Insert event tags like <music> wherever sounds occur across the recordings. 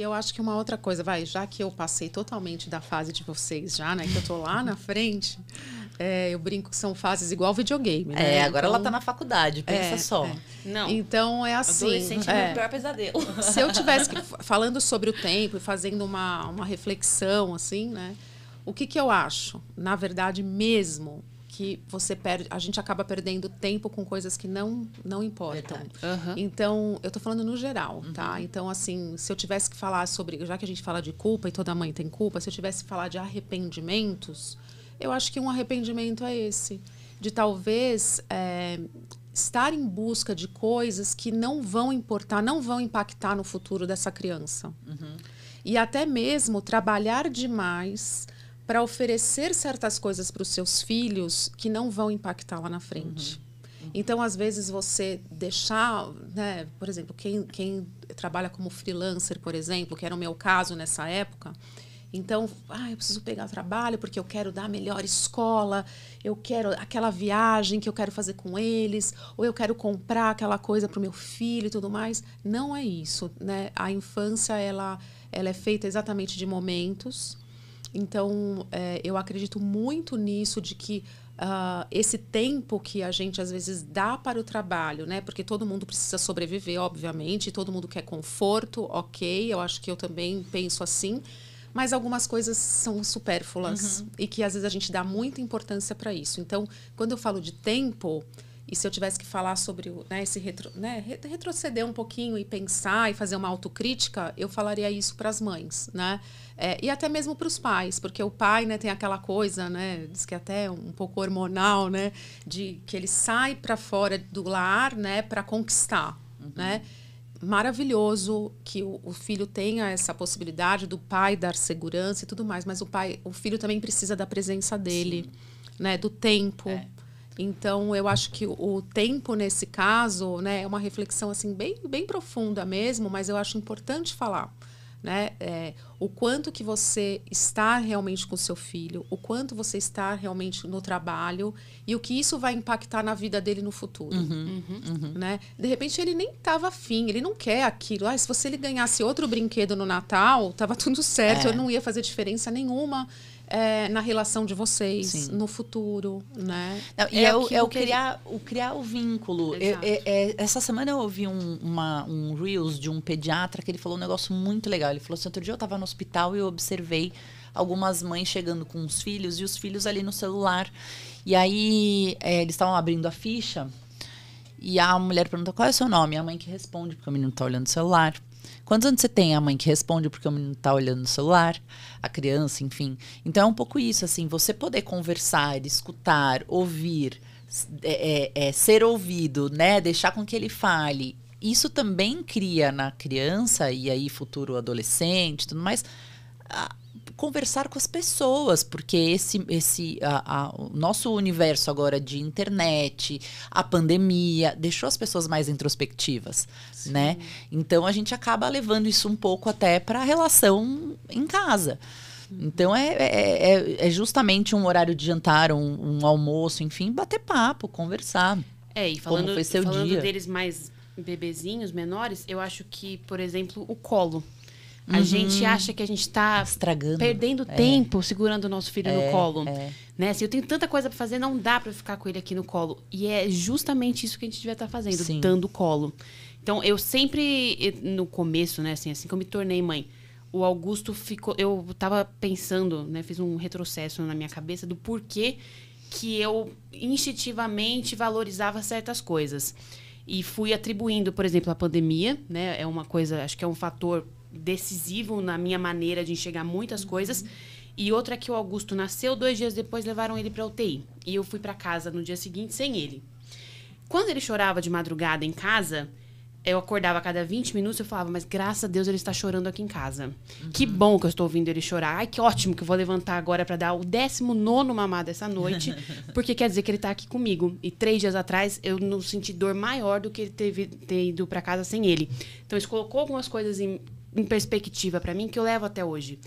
E eu acho que uma outra coisa, vai, já que eu passei totalmente da fase de vocês já, né? Que eu tô lá na frente, é, eu brinco que são fases igual videogame, né? É, agora então, ela tá na faculdade, pensa é, só. É. Não. Então é assim. Adolescente é, é. meu pior pesadelo. Se eu tivesse que, falando sobre o tempo e fazendo uma, uma reflexão, assim, né? O que, que eu acho? Na verdade, mesmo, que você perde, a gente acaba perdendo tempo com coisas que não não importam. Uhum. Então, eu estou falando no geral, tá? uhum. tá? Então, assim, se eu tivesse que falar sobre, já que a gente fala de culpa e toda mãe tem culpa, se eu tivesse que falar de arrependimentos, eu acho que um arrependimento é esse, de talvez é, estar em busca de coisas que não vão importar, não vão impactar no futuro dessa criança. Uhum. E até mesmo trabalhar demais para oferecer certas coisas para os seus filhos que não vão impactar lá na frente. Uhum. uhum. Então, às vezes, você deixar, né, por exemplo, quem, quem trabalha como freelancer, por exemplo, que era o meu caso nessa época, então, ah, eu preciso pegar trabalho porque eu quero dar a melhor escola, eu quero aquela viagem que eu quero fazer com eles, ou eu quero comprar aquela coisa para o meu filho e tudo mais. Não é isso, né? A infância ela, ela é feita exatamente de momentos então, é, eu acredito muito nisso de que uh, esse tempo que a gente às vezes dá para o trabalho, né? Porque todo mundo precisa sobreviver, obviamente, todo mundo quer conforto, ok. Eu acho que eu também penso assim. Mas algumas coisas são supérfluas uhum. e que às vezes a gente dá muita importância para isso. Então, quando eu falo de tempo, e se eu tivesse que falar sobre né, esse retro, né, retroceder um pouquinho e pensar e fazer uma autocrítica, eu falaria isso para as mães, né? É, e até mesmo para os pais, porque o pai né, tem aquela coisa, né, diz que é até um pouco hormonal, né, de que ele sai para fora do lar né, para conquistar. Uhum. Né? Maravilhoso que o, o, filho tenha essa possibilidade do pai dar segurança e tudo mais, mas o pai, o filho também precisa da presença dele, né, do tempo. É. Então, eu acho que o tempo nesse caso, né, é uma reflexão assim bem, bem profunda mesmo, mas eu acho importante falar, né, é, o quanto que você está realmente com o seu filho, o quanto você está realmente no trabalho e o que isso vai impactar na vida dele no futuro, uhum, né? uhum. né? De repente ele nem estava afim, ele não quer aquilo. Ah, se você ele ganhasse outro brinquedo no Natal, estava tudo certo, é. eu não ia fazer diferença nenhuma é, na relação de vocês, Sim. no futuro, né? Não, e é, o, é o criar, o criar o vínculo. Eu, é, é, essa semana eu ouvi um, uma, um Reels de um pediatra que ele falou um negócio muito legal. Ele falou assim, outro dia eu estava no hospital e eu observei algumas mães chegando com os filhos e os filhos ali no celular. E aí é, eles estavam abrindo a ficha e a mulher pergunta qual é o seu nome. E a mãe que responde, porque o menino está olhando o celular. Quantos anos você tem? A mãe que responde porque o menino está olhando no celular, a criança, enfim. Então é um pouco isso, assim, você poder conversar, escutar, ouvir, é, é, é, ser ouvido, né? Deixar com que ele fale. Isso também cria na criança e aí futuro adolescente, tudo mais, conversar com as pessoas, porque esse, esse a, a, o nosso universo agora de internet, a pandemia, deixou as pessoas mais introspectivas, Sim. né? Então a gente acaba levando isso um pouco até para a relação em casa. Uhum. Então é, é, é, é, justamente um horário de jantar, um, um, almoço, enfim, bater papo, conversar. É, e falando, como foi seu falando dia. deles mais bebezinhos, menores, eu acho que, por exemplo, o colo. A uhum. gente acha que a gente tá está perdendo é. tempo segurando o nosso filho é, no colo. É. Né? Se eu tenho tanta coisa para fazer, não dá para ficar com ele aqui no colo. E é justamente isso que a gente devia estar tá fazendo, Sim. dando colo. Então, eu sempre, no começo, né, assim, assim que eu me tornei mãe, o Augusto ficou. Eu estava pensando, né, fiz um retrocesso na minha cabeça do porquê que eu instintivamente valorizava certas coisas. E fui atribuindo, por exemplo, a pandemia, né? É uma coisa, acho que é um fator decisivo na minha maneira de enxergar muitas coisas. E outra é que o Augusto nasceu, dois dias depois levaram ele para UTI. E eu fui para casa no dia seguinte sem ele. Quando ele chorava de madrugada em casa, eu acordava a cada 20 minutos e falava, mas graças a Deus ele está chorando aqui em casa. Uhum. Que bom que eu estou ouvindo ele chorar. Ai, que ótimo que eu vou levantar agora para dar o 19 mamado essa noite, <laughs> porque quer dizer que ele está aqui comigo. E três dias atrás eu não senti dor maior do que ele teve, ter ido para casa sem ele. Então isso colocou algumas coisas em, em perspectiva para mim que eu levo até hoje.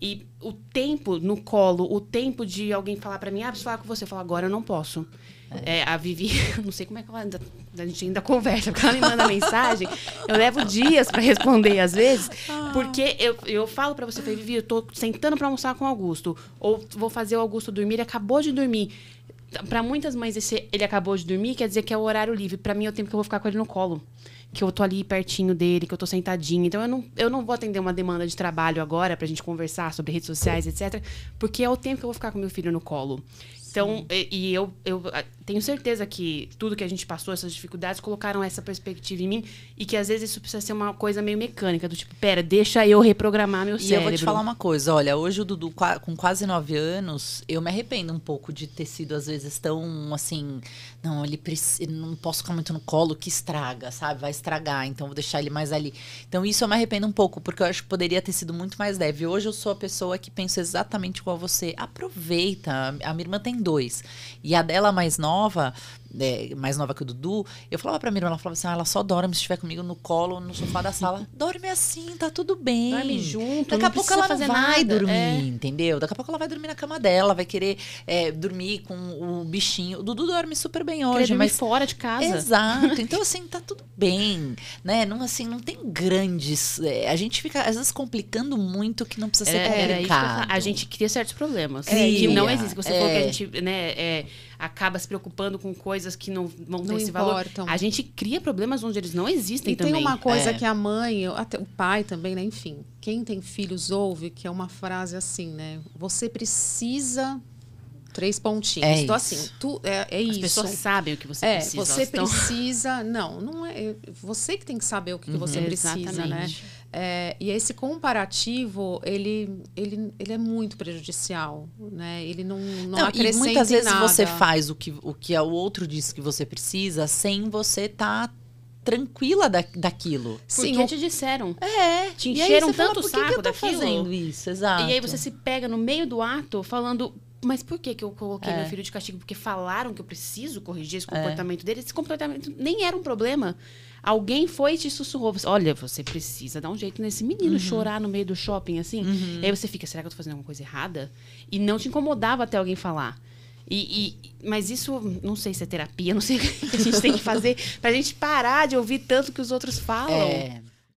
E o tempo no colo, o tempo de alguém falar para mim, ah, preciso falar com você, eu falo, agora eu não posso. É, é a Vivi, <laughs> não sei como é que ela ainda, a gente ainda conversa, porque ela me manda mensagem, eu levo dias para responder às vezes, ah. porque eu, eu falo para você, Vivi, eu tô sentando para almoçar com o Augusto, ou vou fazer o Augusto dormir, ele acabou de dormir. Para muitas mães, esse, ele acabou de dormir, quer dizer que é o horário livre. Para mim, é o tempo que eu vou ficar com ele no colo que eu tô ali pertinho dele, que eu tô sentadinha. Então eu não, eu não vou atender uma demanda de trabalho agora pra gente conversar sobre redes sociais, etc. Porque é o tempo que eu vou ficar com meu filho no colo. Então, e, eu, eu ah, tenho certeza que tudo que a gente passou, essas dificuldades, colocaram essa perspectiva em mim e que às vezes isso precisa ser uma coisa meio mecânica, do tipo, pera, deixa eu reprogramar meu e cérebro. E eu vou te falar uma coisa, olha, hoje o Dudu, com quase nove anos, eu me arrependo um pouco de ter sido, às vezes, tão assim, não, ele, precisa não posso ficar muito no colo, que estraga, sabe? Vai estragar, então vou deixar ele mais ali. Então isso eu me arrependo um pouco, porque eu acho que poderia ter sido muito mais leve. Hoje eu sou a pessoa que pensa exatamente igual você. Aproveita. A minha irmã tem dois. E a dela mais nova, né, mais nova que o Dudu, eu falava pra minha irmã, ela falava assim, ah, ela só dorme se estiver comigo no colo, no sofá da sala. <laughs> Dorme assim, tá tudo bem. Dorme junto, Daqui a pouco ela fazer vai nada. dormir, é. entendeu? Daqui a pouco ela vai dormir na cama dela, vai querer é, dormir com o bichinho. O Dudu dorme super bem hoje, mas... fora de casa. Exato. <laughs> Então, assim, tá tudo bem, né? Não, assim, não tem grandes... É, a gente fica, às vezes, complicando muito que não precisa ser é, complicado. a gente cria certos problemas. Cria. Que não existe. Você falou que a gente, né é, acaba se preocupando com coisas que não vão ter não esse importam. valor. A gente cria problemas onde eles não existem e também. E tem uma coisa é. que a mãe, até o pai também, né? Enfim, quem tem filhos ouve, que é uma frase assim, né? Você precisa três pontinhos. É então, assim, tu, é, é As isso. As pessoas sabem o que você é, precisa. Você precisa. Estão... Não, não é, é. Você que tem que saber o que, uhum, você precisa, né? exatamente. né? É, e esse comparativo, ele, ele, ele é muito prejudicial, né? Ele não, não, não acrescenta e muitas vezes nada. você faz o que, o que é o outro diz que você precisa sem você estar tá tranquila da, daquilo. Sim, Porque te disseram. É. Te encheram tanto fala, o saco que eu tô daquilo. fazendo isso, exato. E aí você se pega no meio do ato falando, mas por que, que eu coloquei é. meu filho de castigo? Porque falaram que eu preciso corrigir esse é. comportamento é. dele. Esse comportamento nem era um problema. Alguém foi e te sussurrou. Você, Olha, você precisa dar um jeito nesse menino uhum. chorar no meio do shopping, assim. Uhum. E aí você fica, será que eu estou fazendo alguma coisa errada? E não te incomodava até alguém falar. E, e, mas isso, não sei se é terapia, não sei o que a gente tem que fazer <laughs> para a gente parar de ouvir tanto que os outros falam. É.